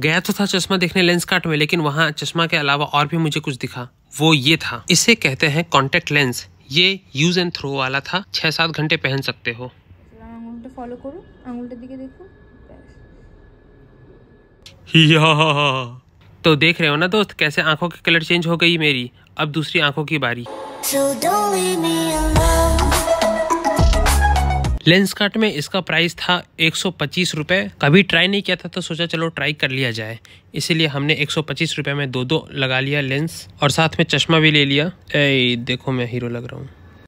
गया तो था चश्मा देखने लेंस काट में लेकिन वहाँ चश्मा के अलावा और भी मुझे कुछ दिखा वो ये था इसे कहते हैं कॉन्टेक्ट लेंस ये यूज एंड थ्रो वाला था छह सात घंटे पहन सकते हो तो देख रहे हो ना दोस्त कैसे आंखों की कलर चेंज हो गई मेरी अब दूसरी आंखों की बारी so लेंस कार्ट में इसका प्राइस था एक सौ कभी ट्राई नहीं किया था तो सोचा चलो ट्राई कर लिया जाए इसीलिए हमने एक सौ में दो दो लगा लिया लेंस और साथ में चश्मा भी ले लिया ए, देखो मैं हीरो लग रहा हूँ